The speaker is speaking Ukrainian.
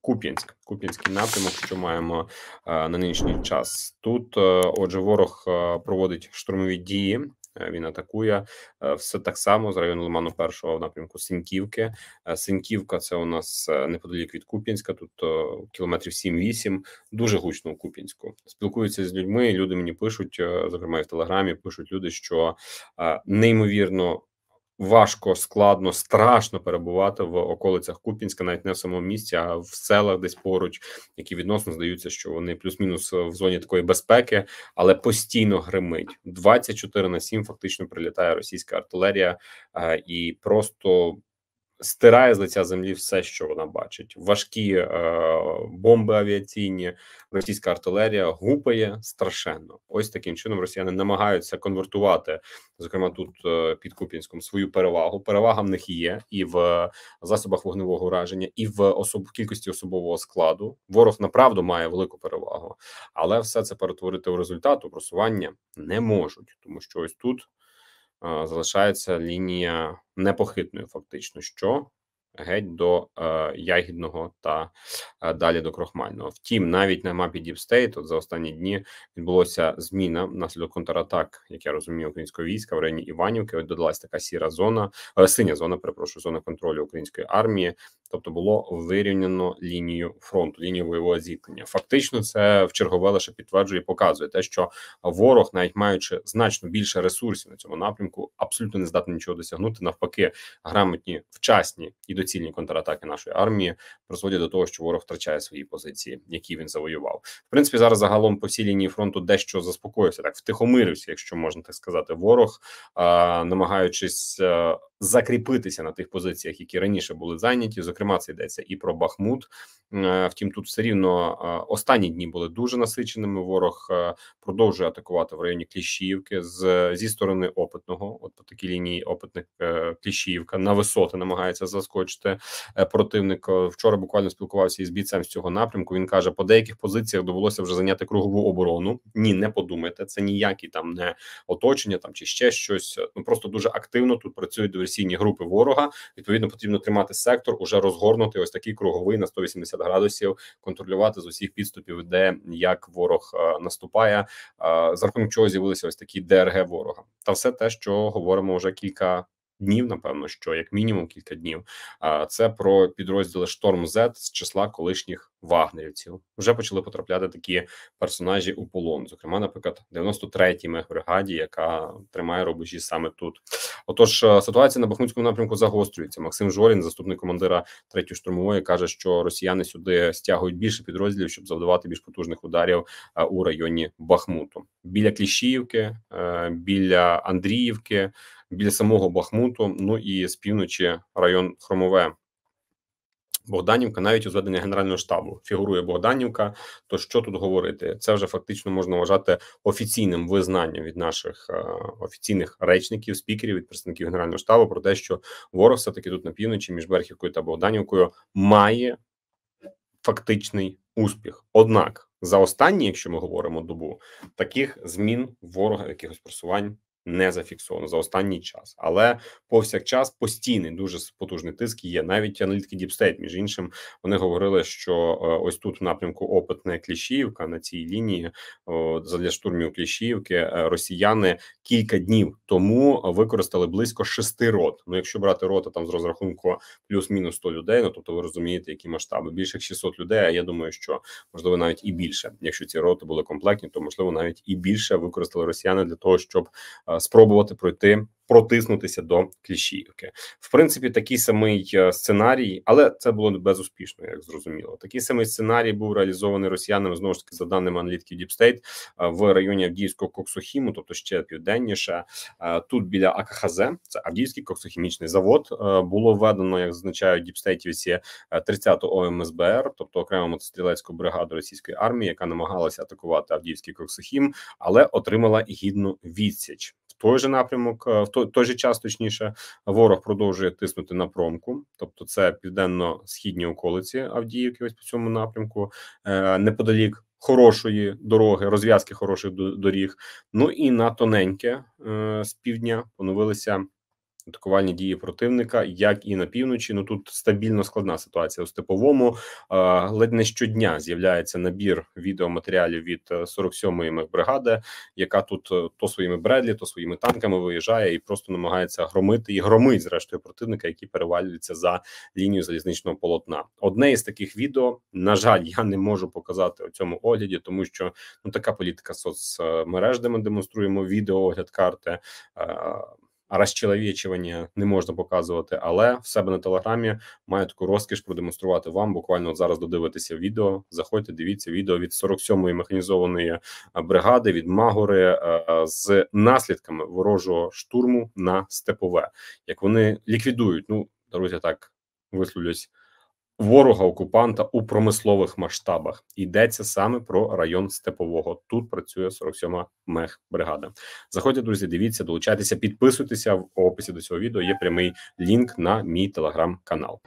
Куп'янськ, Куп'янський напрямок, що маємо е, на нинішній час. Тут е, отже, ворог е, проводить штурмові дії. Він атакує все так само з району Лиману першого в напрямку Синьківки. Синьківка це у нас неподалік від Куп'янська, тут кілометрів 7-8, Дуже гучно у Куп'янську. Спілкуються з людьми. Люди мені пишуть, зокрема і в телеграмі. Пишуть люди, що неймовірно важко, складно, страшно перебувати в околицях Купінська, навіть не в самому місті, а в селах десь поруч, які відносно здаються, що вони плюс-мінус е, в зоні такої безпеки, але постійно гримить 24 на 7 Фактично прилітає російська артилерія е, і просто стирає з лиця землі все, що вона бачить. Важкі е, бомби авіаційні, російська артилерія гупає страшенно. Ось таким чином росіяни намагаються конвертувати, зокрема тут е, під Куп'янськом, свою перевагу. Перевага в них є і в засобах вогневого ураження, і в особ... кількості особового складу. Ворог направду має велику перевагу, але все це перетворити у результат у просування не можуть, тому що ось тут залишається лінія непохитною, фактично, що геть до е, ягідного та е, далі до крохмального. Втім, навіть на мапі Deep State от за останні дні відбулася зміна внаслідок контратак, як я розумію, українського війська в районі Іванівки. От додалась така сіра зона, е, синя зона, перепрошую, зона контролю української армії. Тобто було вирівняно лінію фронту, лінію бойового зіткнення. Фактично, це в чергове лише підтверджує, і показує те, що ворог, навіть маючи значно більше ресурсів на цьому напрямку, абсолютно не здатний нічого досягнути. Навпаки, грамотні, вчасні і доцільні прицільні контратаки нашої армії призводять до того, що ворог втрачає свої позиції, які він завоював. В принципі, зараз загалом по цій лінії фронту дещо заспокоївся, так втихомирився, якщо можна так сказати, ворог, а, намагаючись а, е, закріпитися на тих позиціях, які раніше були зайняті. Зокрема, це йдеться і про Бахмут. Е, втім, тут все рівно е, останні дні були дуже насиченими. Ворог продовжує атакувати в районі Кліщіївки з зі сторони опитного, от по такій лінії опитних Кліщівка, на висоти намагається заскочити вибачте, е, противник е, Вчора буквально спілкувався із бійцем з цього напрямку. Він каже: по деяких позиціях довелося вже зайняти кругову оборону. Ні, не подумайте, це ніякі там не оточення там чи ще щось. Е, ну просто дуже активно тут працюють диверсійні групи ворога. Відповідно, потрібно тримати сектор, уже розгорнути ось такий круговий на 180 градусів, контролювати з усіх підступів, де як ворог наступає. За рахунок чого з'явилися ось такі ДРГ ворога, та все те, що говоримо вже кілька днів, напевно, що як мінімум кілька днів. А це про підрозділи Шторм Z з числа колишніх вагнерівців. Вже почали потрапляти такі персонажі у полон. Зокрема, наприклад, 93-й мехбригаді, яка тримає рубежі саме тут. Отож, е, ситуація на Бахмутському напрямку загострюється. Максим Жорін, заступник командира 3-ї штурмової, каже, що росіяни сюди стягують більше підрозділів, щоб завдавати більш потужних ударів е, у районі Бахмуту біля Кліщівки, е, біля Андріївки біля самого Бахмуту, ну і з півночі район Хромове. Богданівка, навіть у зведення Генерального штабу фігурує Богданівка. То що тут говорити? Це вже фактично можна вважати офіційним визнанням від наших е, офіційних речників, спікерів від представників Генерального штабу про те, що ворог все таки тут на півночі між Берхівкою та Богданівкою має фактичний успіх. Однак за останні, якщо ми говоримо добу, таких змін ворога якихось просувань не зафіксовано за останній час, але повсякчас постійний дуже потужний тиск є. Навіть аналітики Deep State, між іншим, вони говорили, що е, ось тут в напрямку опитне кліщівка на цій лінії для штурмів Клішіївки е, росіяни кілька днів тому використали близько шести рот. Ну, якщо брати рота там з розрахунку плюс-мінус 100 людей, ну тобто ви розумієте, які масштаби більше 600 людей. А я думаю, що можливо навіть і більше. Якщо ці роти були комплектні, то можливо навіть і більше використали росіяни для того, щоб е, спробувати пройти. Протиснутися до кліщіївки, в принципі, такий самий е, сценарій, але це було безуспішно, як зрозуміло. Такий самий сценарій був реалізований росіянами знову ж таки за даними аналітиків Діпстейт е, в районі Авдіївського коксохіму, тобто ще південніше. Е, тут біля АКХЗ, це Авдіївський коксохімічний завод, було введено, як зазначають діпстейтівці, 30-ту ОМСБР, тобто окрему мотострілецьку бригаду російської армії, яка намагалася атакувати Авдіївський коксохім, але отримала гідну відсіч той же напрямок, е, в той, той же час, точніше, ворог продовжує тиснути на промку, тобто це південно-східні околиці Авдіївки. Ось по цьому напрямку е, неподалік. Хорошої дороги, розв'язки хороших доріг, ну і на тоненьке е, з півдня поновилися атакувальні дії противника, як і на півночі. Ну тут стабільно складна ситуація у степовому. Ледь не щодня з'являється набір відеоматеріалів від 47-ї е, мехбригади, яка тут е, то своїми бредлі, то своїми танками виїжджає і просто намагається громити і громить зрештою противника, які перевалюються за лінію залізничного полотна. Одне із таких відео, на жаль, я не можу показати у цьому огляді, тому що ну така політика соцмереж, де ми демонструємо відео огляд карти. Е, розчеловічування не можна показувати, але в себе на телеграмі маю таку розкіш продемонструвати вам. Буквально зараз додивитися відео. Заходьте, дивіться відео від 47-ї механізованої е, бригади від Магори е, е, з наслідками ворожого штурму на степове. Як вони ліквідують, ну друзі, так висловлюсь ворога-окупанта у промислових масштабах. Йдеться саме про район Степового. Тут працює 47-ма мехбригада. Заходьте, друзі, дивіться, долучайтеся, підписуйтеся в описі до цього відео. Є прямий лінк на мій телеграм-канал.